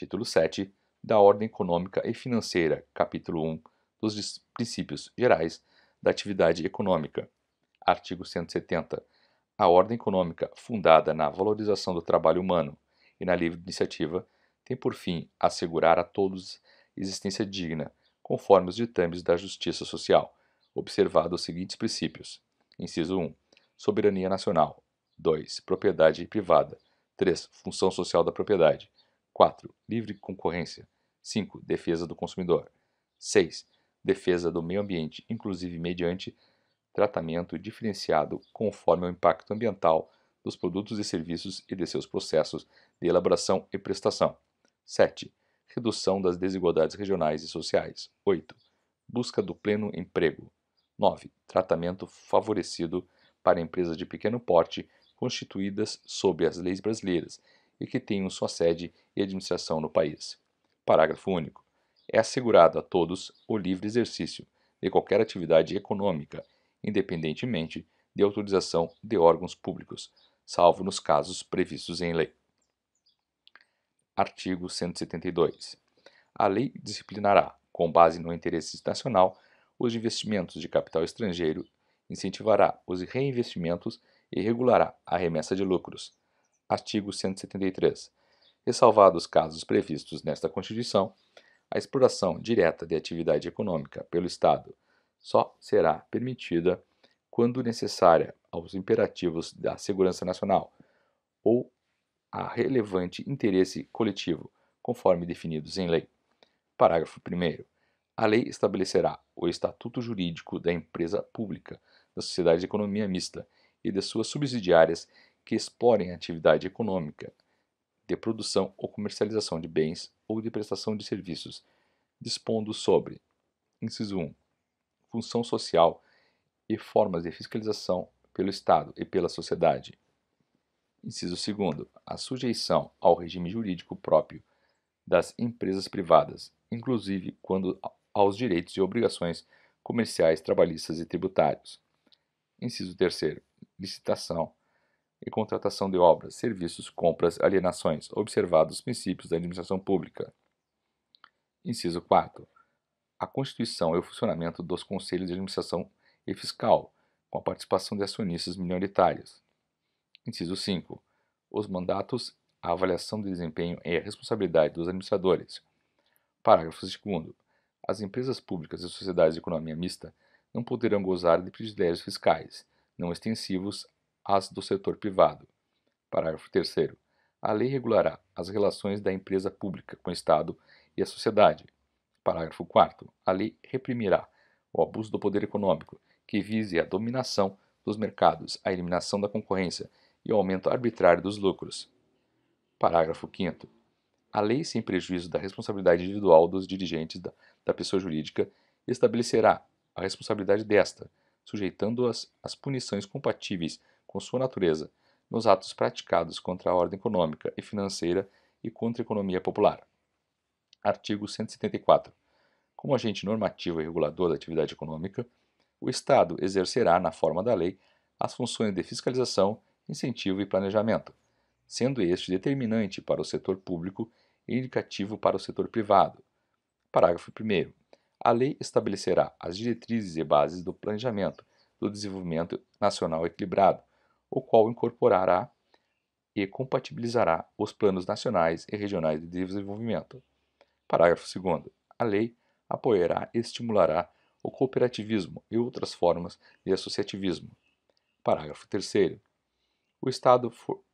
título 7 da Ordem Econômica e Financeira, capítulo 1 dos Princípios Gerais da Atividade Econômica, artigo 170. A ordem econômica, fundada na valorização do trabalho humano e na livre iniciativa, tem por fim assegurar a todos existência digna, conforme os ditames da justiça social, observado os seguintes princípios: inciso 1. Soberania nacional. 2. Propriedade privada. 3. Função social da propriedade. 4. Livre concorrência. 5. Defesa do consumidor. 6. Defesa do meio ambiente, inclusive mediante tratamento diferenciado conforme o impacto ambiental dos produtos e serviços e de seus processos de elaboração e prestação. 7. Redução das desigualdades regionais e sociais. 8. Busca do pleno emprego. 9. Tratamento favorecido para empresas de pequeno porte constituídas sob as leis brasileiras e que tenham sua sede e administração no país. Parágrafo único. É assegurado a todos o livre exercício de qualquer atividade econômica, independentemente de autorização de órgãos públicos, salvo nos casos previstos em lei. Artigo 172. A lei disciplinará, com base no interesse nacional, os investimentos de capital estrangeiro, incentivará os reinvestimentos e regulará a remessa de lucros, Artigo 173. Ressalvados casos previstos nesta Constituição, a exploração direta de atividade econômica pelo Estado só será permitida quando necessária aos imperativos da segurança nacional ou a relevante interesse coletivo, conforme definidos em lei. Parágrafo 1. A lei estabelecerá o estatuto jurídico da empresa pública, da sociedade de economia mista e de suas subsidiárias que explorem a atividade econômica de produção ou comercialização de bens ou de prestação de serviços, dispondo sobre: inciso 1, função social e formas de fiscalização pelo Estado e pela sociedade. Inciso 2, a sujeição ao regime jurídico próprio das empresas privadas, inclusive quando aos direitos e obrigações comerciais, trabalhistas e tributários. Inciso 3. Licitação e contratação de obras, serviços, compras, alienações, observados os princípios da administração pública. Inciso 4. A constituição e o funcionamento dos conselhos de administração e fiscal, com a participação de acionistas minoritários. Inciso 5. Os mandatos, a avaliação de desempenho e a responsabilidade dos administradores. Parágrafo 2. As empresas públicas e sociedades de economia mista não poderão gozar de privilégios fiscais, não extensivos às do setor privado. Parágrafo 3. A lei regulará as relações da empresa pública com o Estado e a sociedade. Parágrafo 4. A lei reprimirá o abuso do poder econômico que vise a dominação dos mercados, a eliminação da concorrência e o aumento arbitrário dos lucros. Parágrafo 5. A lei, sem prejuízo da responsabilidade individual dos dirigentes da, da pessoa jurídica, estabelecerá a responsabilidade desta, sujeitando-as às punições compatíveis com sua natureza, nos atos praticados contra a ordem econômica e financeira e contra a economia popular. Artigo 174. Como agente normativo e regulador da atividade econômica, o Estado exercerá, na forma da lei, as funções de fiscalização, incentivo e planejamento, sendo este determinante para o setor público e indicativo para o setor privado. Parágrafo 1. A lei estabelecerá as diretrizes e bases do planejamento do desenvolvimento nacional equilibrado, o qual incorporará e compatibilizará os planos nacionais e regionais de desenvolvimento. Parágrafo 2. A lei apoiará e estimulará o cooperativismo e outras formas de associativismo. Parágrafo 3. O Estado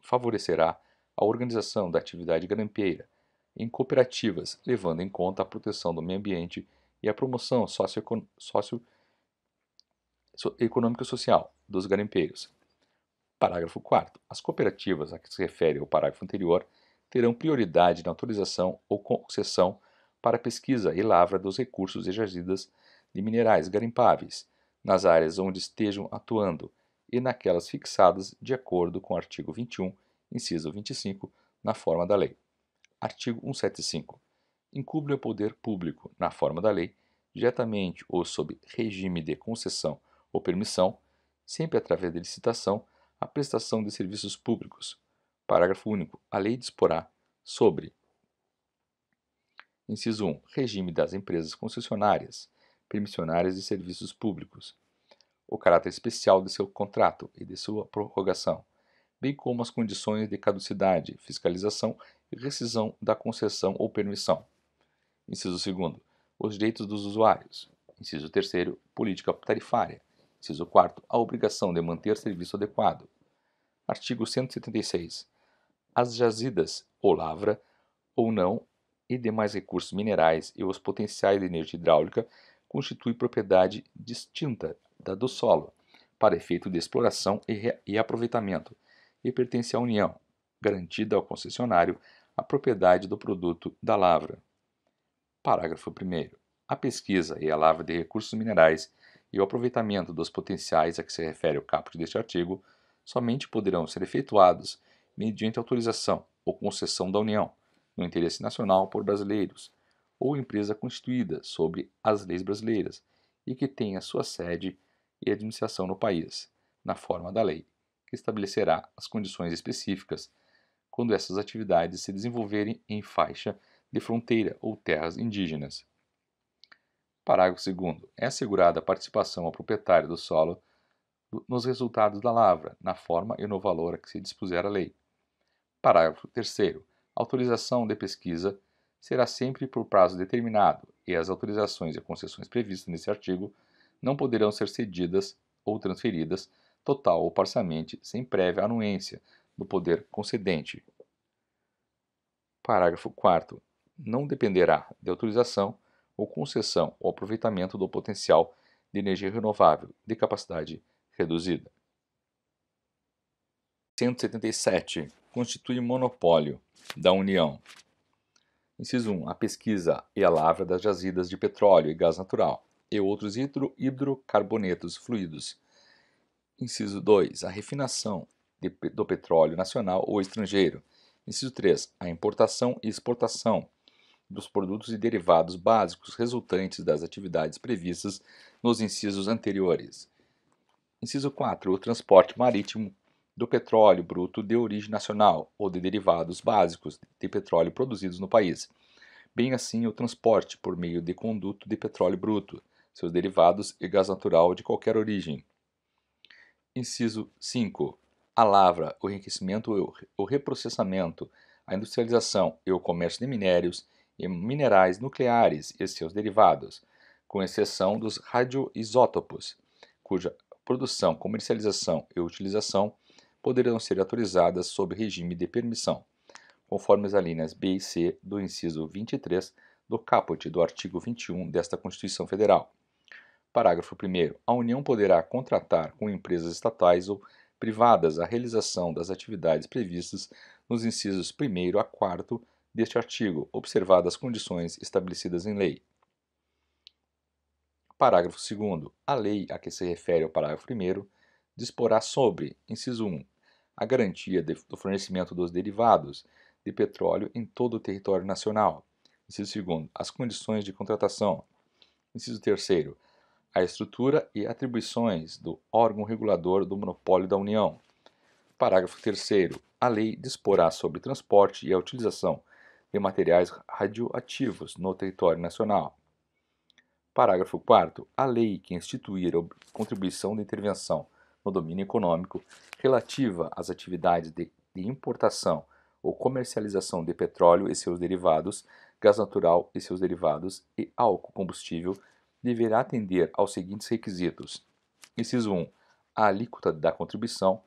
favorecerá a organização da atividade garimpeira em cooperativas, levando em conta a proteção do meio ambiente e a promoção socioeconômica social dos garimpeiros, Parágrafo 4. As cooperativas a que se refere o parágrafo anterior terão prioridade na autorização ou concessão para pesquisa e lavra dos recursos e jazidas de minerais garimpáveis nas áreas onde estejam atuando e naquelas fixadas de acordo com o artigo 21, inciso 25, na forma da lei. Artigo 175. Incumbe ao poder público, na forma da lei, diretamente ou sob regime de concessão ou permissão, sempre através de licitação, a prestação de serviços públicos. Parágrafo único. A lei disporá sobre: Inciso 1. Regime das empresas concessionárias, permissionárias de serviços públicos. O caráter especial de seu contrato e de sua prorrogação, bem como as condições de caducidade, fiscalização e rescisão da concessão ou permissão. Inciso 2. Os direitos dos usuários. Inciso 3. Política tarifária. Inciso 4. A obrigação de manter serviço adequado. Artigo 176. As jazidas ou lavra, ou não, e demais recursos minerais e os potenciais de energia hidráulica constituem propriedade distinta da do solo, para efeito de exploração e, e aproveitamento, e pertence à União, garantida ao concessionário a propriedade do produto da lavra. Parágrafo 1. A pesquisa e a lavra de recursos minerais e o aproveitamento dos potenciais a que se refere o caput deste artigo somente poderão ser efetuados mediante autorização ou concessão da União, no interesse nacional por brasileiros, ou empresa constituída sobre as leis brasileiras e que tenha sua sede e administração no país, na forma da lei, que estabelecerá as condições específicas quando essas atividades se desenvolverem em faixa de fronteira ou terras indígenas, Parágrafo 2. É assegurada a participação ao proprietário do solo nos resultados da lavra, na forma e no valor a que se dispuser a lei. Parágrafo 3. Autorização de pesquisa será sempre por prazo determinado e as autorizações e concessões previstas nesse artigo não poderão ser cedidas ou transferidas total ou parcialmente sem prévia anuência do poder concedente. Parágrafo 4. Não dependerá de autorização ou concessão ou aproveitamento do potencial de energia renovável de capacidade reduzida. 177. Constitui monopólio da União. Inciso 1. A pesquisa e a lavra das jazidas de petróleo e gás natural e outros hidro, hidrocarbonetos fluidos. Inciso 2. A refinação de, do petróleo nacional ou estrangeiro. Inciso 3. A importação e exportação dos produtos e derivados básicos resultantes das atividades previstas nos incisos anteriores. Inciso 4. O transporte marítimo do petróleo bruto de origem nacional ou de derivados básicos de petróleo produzidos no país, bem assim o transporte por meio de conduto de petróleo bruto, seus derivados e gás natural de qualquer origem. Inciso 5. A lavra, o enriquecimento, o reprocessamento, a industrialização e o comércio de minérios e minerais nucleares e seus derivados, com exceção dos radioisótopos, cuja produção, comercialização e utilização poderão ser autorizadas sob regime de permissão, conforme as alíneas B e C do inciso 23 do caput do artigo 21 desta Constituição Federal. Parágrafo 1. A União poderá contratar com empresas estatais ou privadas a realização das atividades previstas nos incisos 1 a 4 deste artigo, observadas as condições estabelecidas em lei. Parágrafo 2. A lei a que se refere o parágrafo 1 disporá sobre, inciso 1, a garantia de, do fornecimento dos derivados de petróleo em todo o território nacional. Inciso 2. As condições de contratação. Inciso 3. A estrutura e atribuições do órgão regulador do monopólio da União. Parágrafo 3. A lei disporá sobre transporte e a utilização de materiais radioativos no território nacional. Parágrafo 4. A lei que instituir a contribuição de intervenção no domínio econômico relativa às atividades de, de importação ou comercialização de petróleo e seus derivados, gás natural e seus derivados e álcool combustível deverá atender aos seguintes requisitos. Inciso 1. A alíquota da contribuição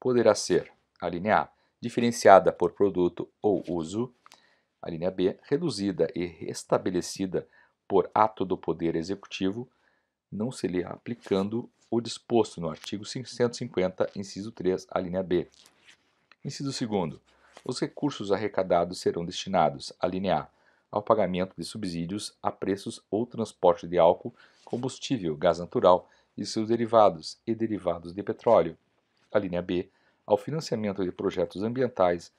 poderá ser: a linha A, diferenciada por produto ou uso; a linha B, reduzida e restabelecida por ato do Poder Executivo, não se lhe aplicando o disposto no artigo 550, inciso 3, a linha B. Inciso 2. Os recursos arrecadados serão destinados, à linha A, ao pagamento de subsídios a preços ou transporte de álcool, combustível, gás natural e seus derivados e derivados de petróleo. A linha B, ao financiamento de projetos ambientais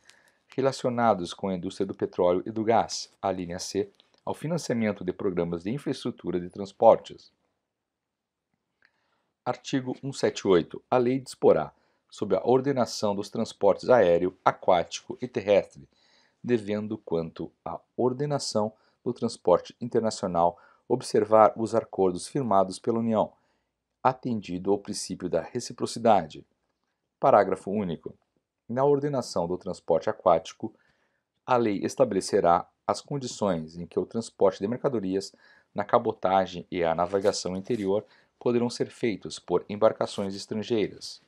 relacionados com a indústria do petróleo e do gás, a linha C, ao financiamento de programas de infraestrutura de transportes. Artigo 178. A lei disporá sobre a ordenação dos transportes aéreo, aquático e terrestre, devendo quanto à ordenação do transporte internacional observar os acordos firmados pela União, atendido ao princípio da reciprocidade. Parágrafo único. Na ordenação do transporte aquático, a lei estabelecerá as condições em que o transporte de mercadorias na cabotagem e a navegação interior poderão ser feitos por embarcações estrangeiras.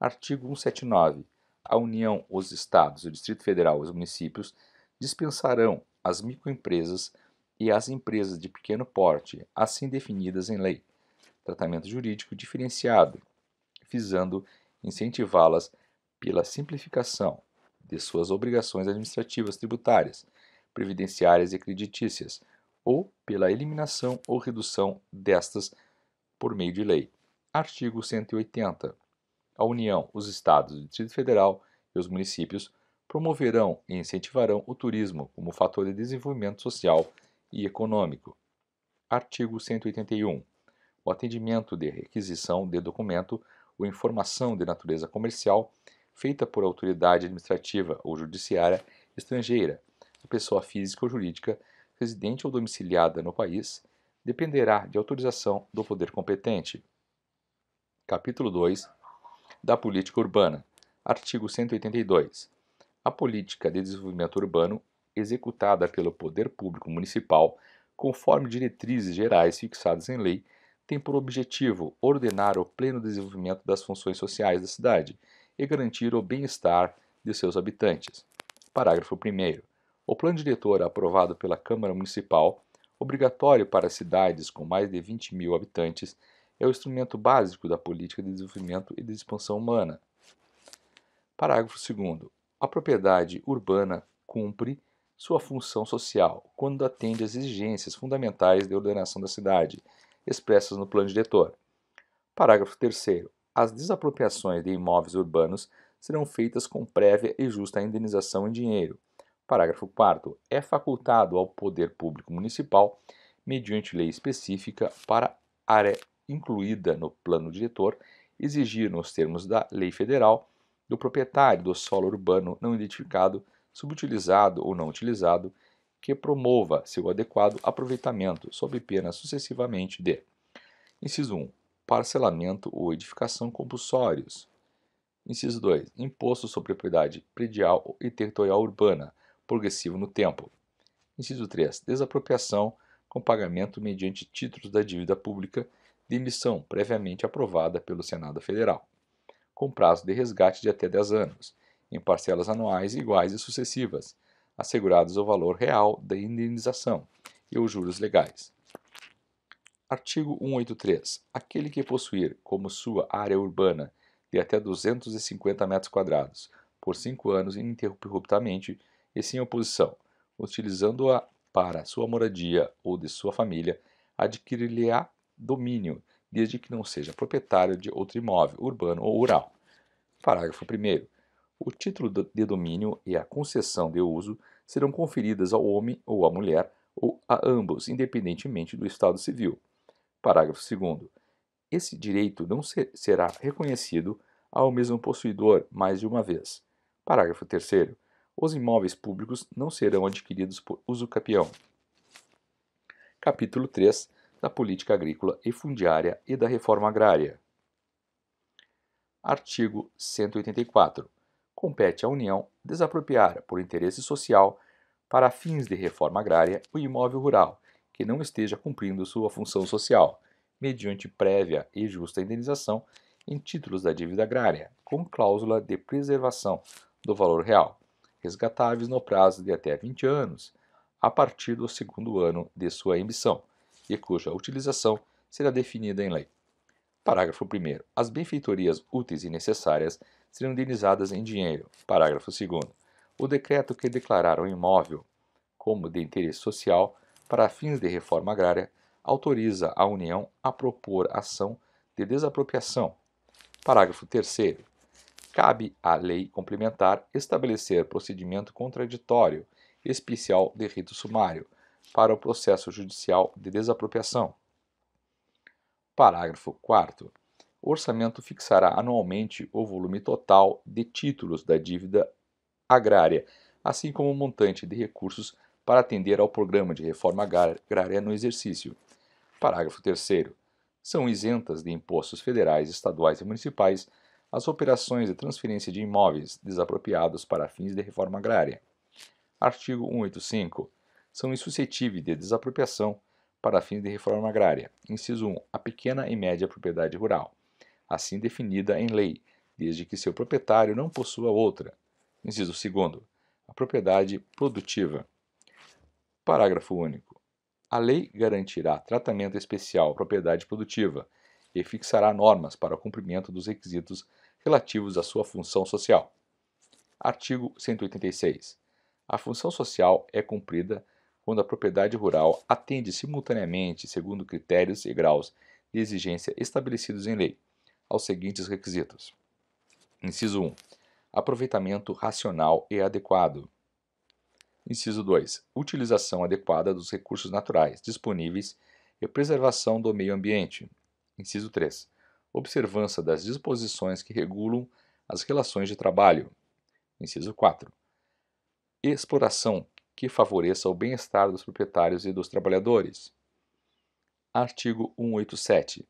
Artigo 179. A União, os Estados, o Distrito Federal e os municípios dispensarão as microempresas e as empresas de pequeno porte, assim definidas em lei, tratamento jurídico diferenciado, visando incentivá-las pela simplificação de suas obrigações administrativas, tributárias, previdenciárias e creditícias, ou pela eliminação ou redução destas por meio de lei. Artigo 180. A União, os Estados, o Distrito Federal e os municípios promoverão e incentivarão o turismo como fator de desenvolvimento social e econômico. Artigo 181. O atendimento de requisição de documento ou informação de natureza comercial feita por autoridade administrativa ou judiciária estrangeira, a pessoa física ou jurídica residente ou domiciliada no país, dependerá de autorização do poder competente. Capítulo 2 da Política Urbana. Artigo 182. A política de desenvolvimento urbano, executada pelo poder público municipal, conforme diretrizes gerais fixadas em lei, tem por objetivo ordenar o pleno desenvolvimento das funções sociais da cidade, e garantir o bem-estar de seus habitantes. Parágrafo 1. O plano diretor aprovado pela Câmara Municipal, obrigatório para cidades com mais de 20 mil habitantes, é o instrumento básico da política de desenvolvimento e de expansão humana. Parágrafo 2. A propriedade urbana cumpre sua função social quando atende às exigências fundamentais de ordenação da cidade, expressas no plano diretor. Parágrafo 3 as desapropriações de imóveis urbanos serão feitas com prévia e justa indenização em dinheiro. Parágrafo 4. É facultado ao Poder Público Municipal, mediante lei específica para área incluída no plano diretor, exigir, nos termos da lei federal, do proprietário do solo urbano não identificado, subutilizado ou não utilizado, que promova seu adequado aproveitamento, sob pena sucessivamente de: inciso 1 parcelamento ou edificação compulsórios. Inciso 2. Imposto sobre propriedade predial e territorial urbana, progressivo no tempo. Inciso 3. Desapropriação com pagamento mediante títulos da dívida pública de emissão previamente aprovada pelo Senado Federal, com prazo de resgate de até 10 anos, em parcelas anuais iguais e sucessivas, assegurados o valor real da indenização e os juros legais. Artigo 183. Aquele que possuir como sua área urbana de até 250 metros quadrados por cinco anos ininterruptamente e sem oposição, utilizando-a para sua moradia ou de sua família, adquirir-lhe-á domínio, desde que não seja proprietário de outro imóvel, urbano ou rural. Parágrafo 1. O título de domínio e a concessão de uso serão conferidas ao homem ou à mulher ou a ambos, independentemente do estado civil. Parágrafo 2. Esse direito não ser, será reconhecido ao mesmo possuidor mais de uma vez. Parágrafo 3. Os imóveis públicos não serão adquiridos por uso capião. Capítulo 3 da Política Agrícola e Fundiária e da Reforma Agrária. Artigo 184. Compete à União desapropriar, por interesse social, para fins de reforma agrária, o imóvel rural que não esteja cumprindo sua função social, mediante prévia e justa indenização em títulos da dívida agrária, com cláusula de preservação do valor real, resgatáveis no prazo de até 20 anos, a partir do segundo ano de sua emissão, e cuja utilização será definida em lei. Parágrafo 1. As benfeitorias úteis e necessárias serão indenizadas em dinheiro. Parágrafo 2. O decreto que declarar o imóvel como de interesse social para fins de reforma agrária, autoriza a União a propor ação de desapropriação. Parágrafo 3. Cabe à lei complementar estabelecer procedimento contraditório especial de rito sumário para o processo judicial de desapropriação. Parágrafo 4. O orçamento fixará anualmente o volume total de títulos da dívida agrária, assim como o montante de recursos para atender ao programa de reforma agrária no exercício. Parágrafo 3. São isentas de impostos federais, estaduais e municipais as operações de transferência de imóveis desapropriados para fins de reforma agrária. Artigo 185. São insuscetíveis de desapropriação para fins de reforma agrária. Inciso 1. A pequena e média propriedade rural, assim definida em lei, desde que seu proprietário não possua outra. Inciso 2. A propriedade produtiva. Parágrafo único. A lei garantirá tratamento especial à propriedade produtiva e fixará normas para o cumprimento dos requisitos relativos à sua função social. Artigo 186. A função social é cumprida quando a propriedade rural atende simultaneamente, segundo critérios e graus de exigência estabelecidos em lei, aos seguintes requisitos: Inciso 1. Aproveitamento racional e adequado. Inciso 2. Utilização adequada dos recursos naturais disponíveis e preservação do meio ambiente. Inciso 3. Observância das disposições que regulam as relações de trabalho. Inciso 4. Exploração que favoreça o bem-estar dos proprietários e dos trabalhadores. Artigo 187.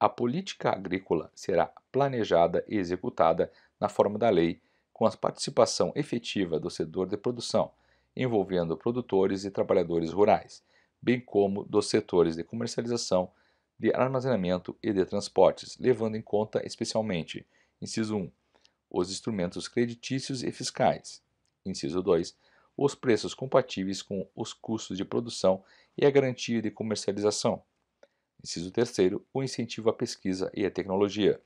A política agrícola será planejada e executada na forma da lei com a participação efetiva do setor de produção, envolvendo produtores e trabalhadores rurais, bem como dos setores de comercialização, de armazenamento e de transportes, levando em conta especialmente, inciso 1, os instrumentos creditícios e fiscais, inciso 2, os preços compatíveis com os custos de produção e a garantia de comercialização. Inciso 3, o incentivo à pesquisa e à tecnologia.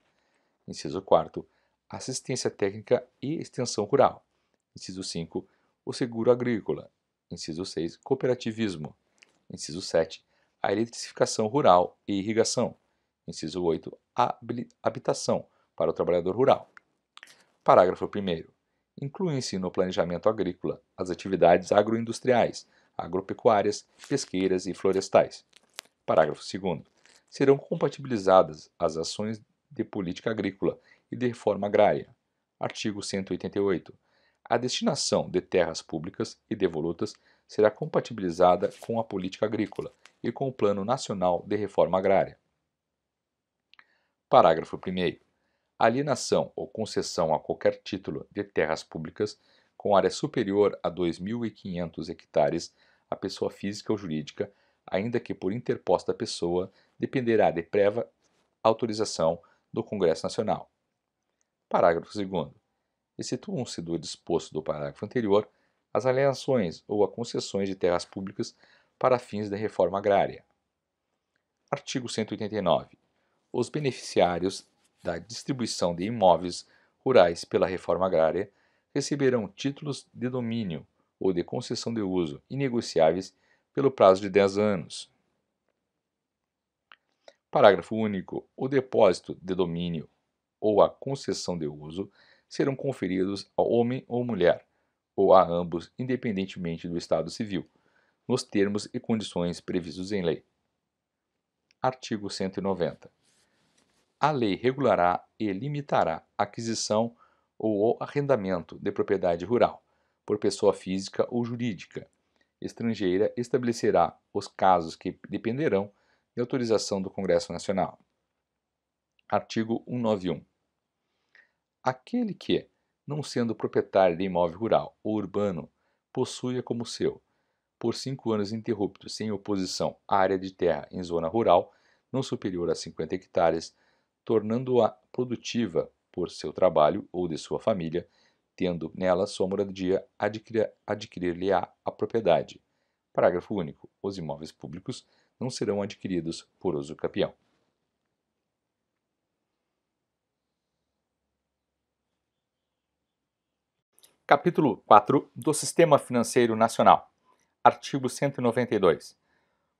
Inciso 4, assistência técnica e extensão rural. Inciso 5, o seguro agrícola. Inciso 6, cooperativismo. Inciso 7, a eletrificação rural e irrigação. Inciso 8, a habitação para o trabalhador rural. Parágrafo 1. Incluem-se no planejamento agrícola as atividades agroindustriais, agropecuárias, pesqueiras e florestais. Parágrafo 2. Serão compatibilizadas as ações de política agrícola e de Reforma Agrária. Artigo 188. A destinação de terras públicas e devolutas será compatibilizada com a política agrícola e com o Plano Nacional de Reforma Agrária. Parágrafo 1. Alienação ou concessão a qualquer título de terras públicas com área superior a 2.500 hectares a pessoa física ou jurídica, ainda que por interposta pessoa, dependerá de prévia autorização do Congresso Nacional. Parágrafo 2. situam se do disposto do parágrafo anterior as alienações ou a concessões de terras públicas para fins da reforma agrária. Artigo 189. Os beneficiários da distribuição de imóveis rurais pela reforma agrária receberão títulos de domínio ou de concessão de uso inegociáveis pelo prazo de 10 anos. Parágrafo único. O depósito de domínio ou a concessão de uso serão conferidos ao homem ou mulher, ou a ambos, independentemente do estado civil, nos termos e condições previstos em lei. Artigo 190. A lei regulará e limitará a aquisição ou o arrendamento de propriedade rural por pessoa física ou jurídica estrangeira estabelecerá os casos que dependerão de autorização do Congresso Nacional. Artigo 191. Aquele que, não sendo proprietário de imóvel rural ou urbano, possui como seu, por cinco anos interruptos sem oposição, área de terra em zona rural não superior a 50 hectares, tornando-a produtiva por seu trabalho ou de sua família, tendo nela sua moradia adquirir-lhe-á a propriedade. Parágrafo único. Os imóveis públicos não serão adquiridos por uso capião. Capítulo 4 do Sistema Financeiro Nacional. Artigo 192.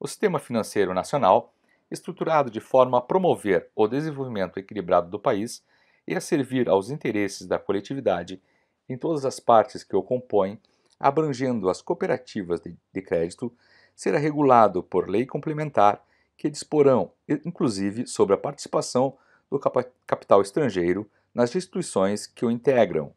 O sistema financeiro nacional, estruturado de forma a promover o desenvolvimento equilibrado do país e a servir aos interesses da coletividade em todas as partes que o compõem, abrangendo as cooperativas de, de crédito, será regulado por lei complementar que disporão, inclusive, sobre a participação do capital estrangeiro nas instituições que o integram,